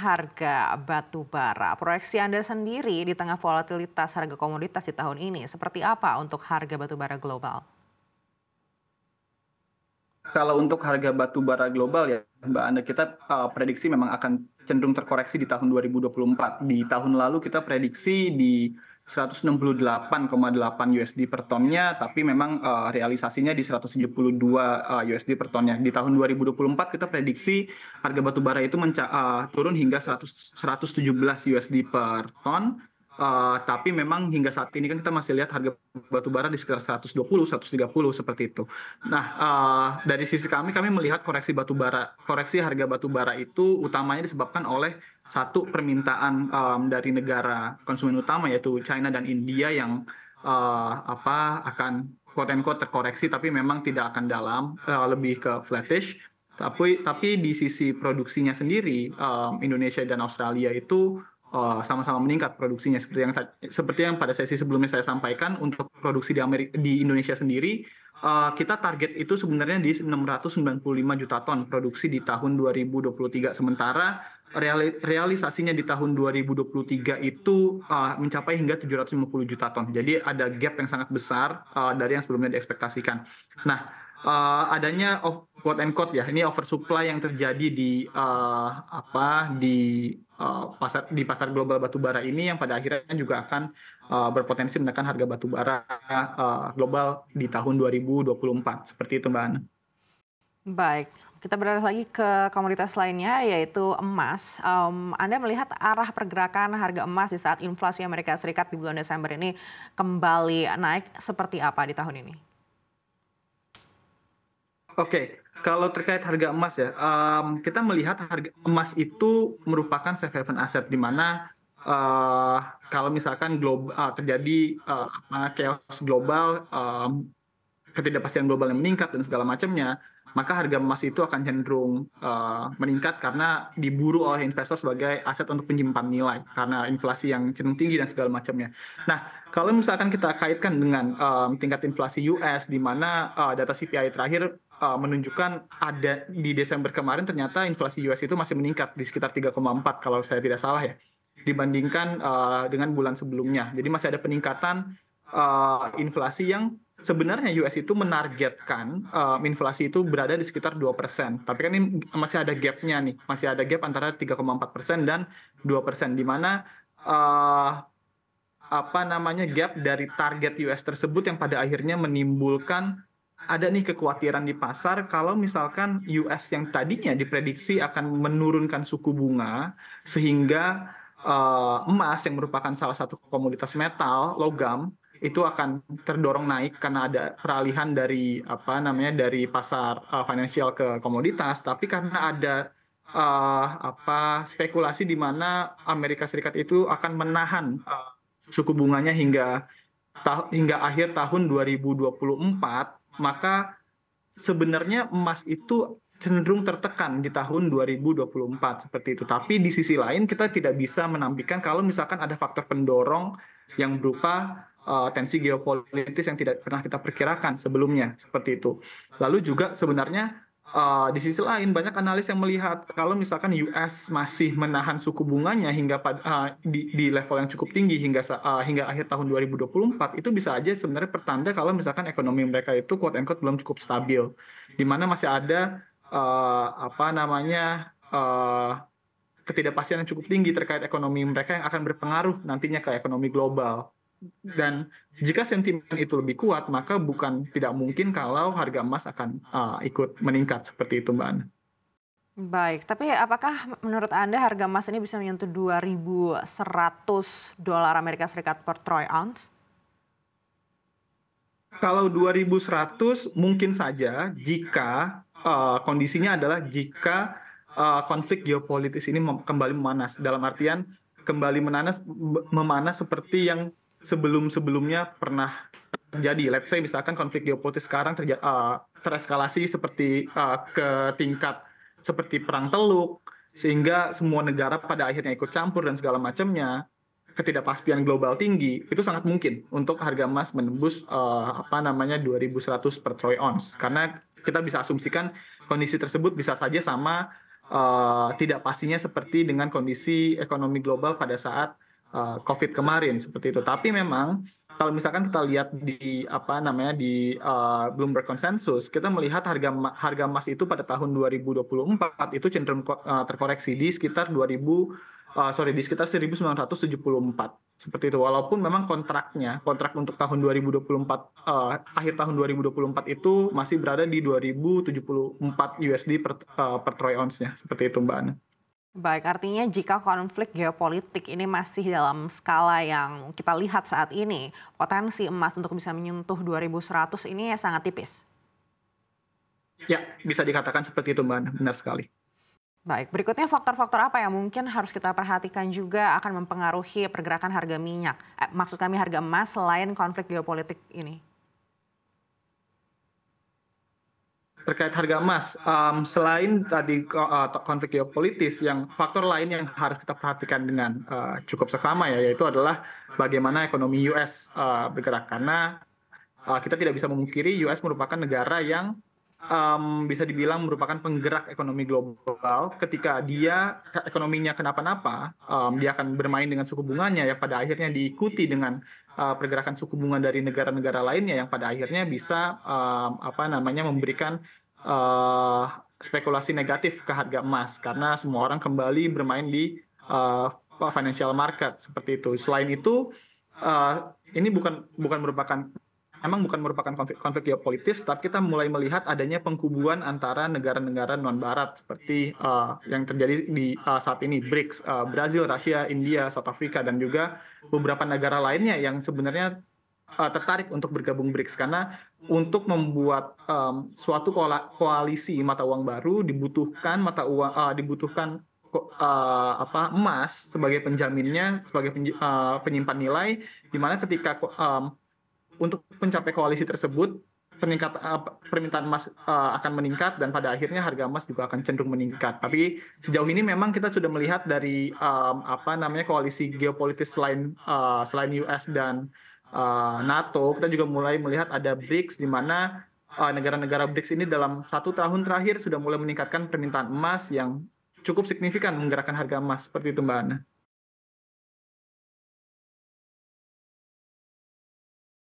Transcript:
harga batu bara. Proyeksi Anda sendiri di tengah volatilitas harga komoditas di tahun ini, seperti apa untuk harga batu bara global? Kalau untuk harga batu bara global ya, Mbak Anda, kita uh, prediksi memang akan cenderung terkoreksi di tahun 2024. Di tahun lalu kita prediksi di 168,8 USD per tonnya, tapi memang uh, realisasinya di 172 uh, USD per tonnya. Di tahun 2024 kita prediksi harga batubara itu menca uh, turun hingga 100, 117 USD per ton Uh, tapi memang hingga saat ini kan kita masih lihat harga batu bara di sekitar 120, 130 seperti itu. Nah, uh, dari sisi kami kami melihat koreksi batu bara, koreksi harga batu bara itu utamanya disebabkan oleh satu permintaan um, dari negara konsumen utama yaitu China dan India yang uh, apa akan quote unquote terkoreksi tapi memang tidak akan dalam, uh, lebih ke flattish. Tapi tapi di sisi produksinya sendiri um, Indonesia dan Australia itu Eh, sama-sama uh, meningkat produksinya seperti yang seperti yang pada sesi sebelumnya saya sampaikan untuk produksi di Amerika di Indonesia sendiri uh, kita target itu sebenarnya di 695 juta ton produksi di tahun 2023 sementara reali realisasinya di tahun 2023 itu uh, mencapai hingga 750 juta ton. Jadi ada gap yang sangat besar uh, dari yang sebelumnya diekspektasikan. Nah, uh, adanya of quote and quote ya ini oversupply yang terjadi di uh, apa di uh, pasar di pasar global batubara ini yang pada akhirnya juga akan uh, berpotensi menekan harga batubara uh, global di tahun 2024 seperti itu mbak Ana. Baik, kita beralih lagi ke komoditas lainnya yaitu emas. Um, Anda melihat arah pergerakan harga emas di saat inflasi Amerika Serikat di bulan Desember ini kembali naik seperti apa di tahun ini? Oke, kalau terkait harga emas ya, um, kita melihat harga emas itu merupakan safe haven aset di mana uh, kalau misalkan global uh, eh, terjadi uh, chaos global, um, ketidakpastian global yang meningkat dan segala macamnya, maka harga emas itu akan cenderung uh, meningkat karena diburu oleh investor sebagai aset untuk penyimpan nilai karena inflasi yang cenderung tinggi dan segala macamnya. Nah, kalau misalkan kita kaitkan dengan um, tingkat inflasi US di mana uh, data CPI terakhir uh, menunjukkan ada di Desember kemarin ternyata inflasi US itu masih meningkat di sekitar 3,4 kalau saya tidak salah ya dibandingkan uh, dengan bulan sebelumnya. Jadi masih ada peningkatan uh, inflasi yang sebenarnya US itu menargetkan uh, inflasi itu berada di sekitar 2%. Tapi kan ini masih ada gapnya nih, masih ada gap antara 3,4% dan 2%, di mana uh, apa namanya gap dari target US tersebut yang pada akhirnya menimbulkan ada nih kekhawatiran di pasar kalau misalkan US yang tadinya diprediksi akan menurunkan suku bunga sehingga uh, emas yang merupakan salah satu komoditas metal logam itu akan terdorong naik karena ada peralihan dari apa namanya dari pasar uh, financial ke komoditas tapi karena ada uh, apa spekulasi di mana Amerika Serikat itu akan menahan uh, suku bunganya hingga hingga akhir tahun 2024 maka sebenarnya emas itu cenderung tertekan di tahun 2024 seperti itu. Tapi di sisi lain kita tidak bisa menampilkan kalau misalkan ada faktor pendorong yang berupa uh, tensi geopolitis yang tidak pernah kita perkirakan sebelumnya seperti itu. Lalu juga sebenarnya Uh, di sisi lain banyak analis yang melihat kalau misalkan US masih menahan suku bunganya hingga uh, di, di level yang cukup tinggi hingga uh, hingga akhir tahun 2024 itu bisa aja sebenarnya pertanda kalau misalkan ekonomi mereka itu quote unquote belum cukup stabil di mana masih ada uh, apa namanya uh, ketidakpastian yang cukup tinggi terkait ekonomi mereka yang akan berpengaruh nantinya ke ekonomi global dan jika sentimen itu lebih kuat maka bukan tidak mungkin kalau harga emas akan uh, ikut meningkat seperti itu mbak Ana. Baik, tapi apakah menurut Anda harga emas ini bisa menyentuh 2.100 dolar Amerika Serikat per troy ounce? Kalau 2.100 mungkin saja jika uh, kondisinya adalah jika uh, konflik geopolitis ini kembali memanas. Dalam artian kembali menanas, memanas seperti yang sebelum-sebelumnya pernah terjadi. Let's say misalkan konflik geopolitik sekarang terja- uh, tereskalasi seperti uh, ke tingkat seperti perang Teluk sehingga semua negara pada akhirnya ikut campur dan segala macamnya ketidakpastian global tinggi itu sangat mungkin untuk harga emas menembus uh, apa namanya 2100 per troy ons. karena kita bisa asumsikan kondisi tersebut bisa saja sama uh, tidak pastinya seperti dengan kondisi ekonomi global pada saat Eh, COVID kemarin seperti itu. Tapi memang kalau misalkan kita lihat di apa namanya di uh, Bloomberg Consensus, kita melihat harga harga emas itu pada tahun 2024 itu cenderung uh, terkoreksi di sekitar 2000 uh, sorry di sekitar 1974 seperti itu. Walaupun memang kontraknya kontrak untuk tahun 2024 uh, akhir tahun 2024 itu masih berada di 2074 USD per uh, per troy ounce-nya seperti itu Mbak Ana. Baik, artinya jika konflik geopolitik ini masih dalam skala yang kita lihat saat ini, potensi emas untuk bisa menyentuh 2100 ini ya sangat tipis. Ya, bisa dikatakan seperti itu Mbak benar sekali. Baik, berikutnya faktor-faktor apa yang mungkin harus kita perhatikan juga akan mempengaruhi pergerakan harga minyak, eh, maksud kami harga emas selain konflik geopolitik ini? terkait harga emas, um, selain tadi uh, konflik geopolitis, yang faktor lain yang harus kita perhatikan dengan uh, cukup seksama ya, yaitu adalah bagaimana ekonomi US uh, bergerak karena uh, kita tidak bisa memungkiri US merupakan negara yang um, bisa dibilang merupakan penggerak ekonomi global. Ketika dia ekonominya kenapa-napa, um, dia akan bermain dengan suku bunganya ya pada akhirnya diikuti dengan uh, pergerakan suku bunga dari negara-negara lainnya yang pada akhirnya bisa um, apa namanya memberikan uh, spekulasi negatif ke harga emas karena semua orang kembali bermain di uh, financial market seperti itu. Selain itu, uh, ini bukan bukan merupakan Emang bukan merupakan konflik, konflik geopolitis, tapi kita mulai melihat adanya pengkubuan antara negara-negara non-barat seperti uh, yang terjadi di uh, saat ini BRICS, uh, Brazil, Rusia, India, South Africa, dan juga beberapa negara lainnya yang sebenarnya uh, tertarik untuk bergabung BRICS karena untuk membuat um, suatu koalisi mata uang baru dibutuhkan mata uang uh, dibutuhkan uh, apa emas sebagai penjaminnya sebagai penj uh, penyimpan nilai di mana ketika um, untuk mencapai koalisi tersebut peningkat uh, permintaan emas uh, akan meningkat dan pada akhirnya harga emas juga akan cenderung meningkat. Tapi sejauh ini memang kita sudah melihat dari um, apa namanya koalisi geopolitis selain uh, selain US dan uh, NATO, kita juga mulai melihat ada BRICS di mana negara negara-negara BRICS ini dalam satu tahun terakhir sudah mulai meningkatkan permintaan emas yang cukup signifikan menggerakkan harga emas seperti itu Mbak Ana.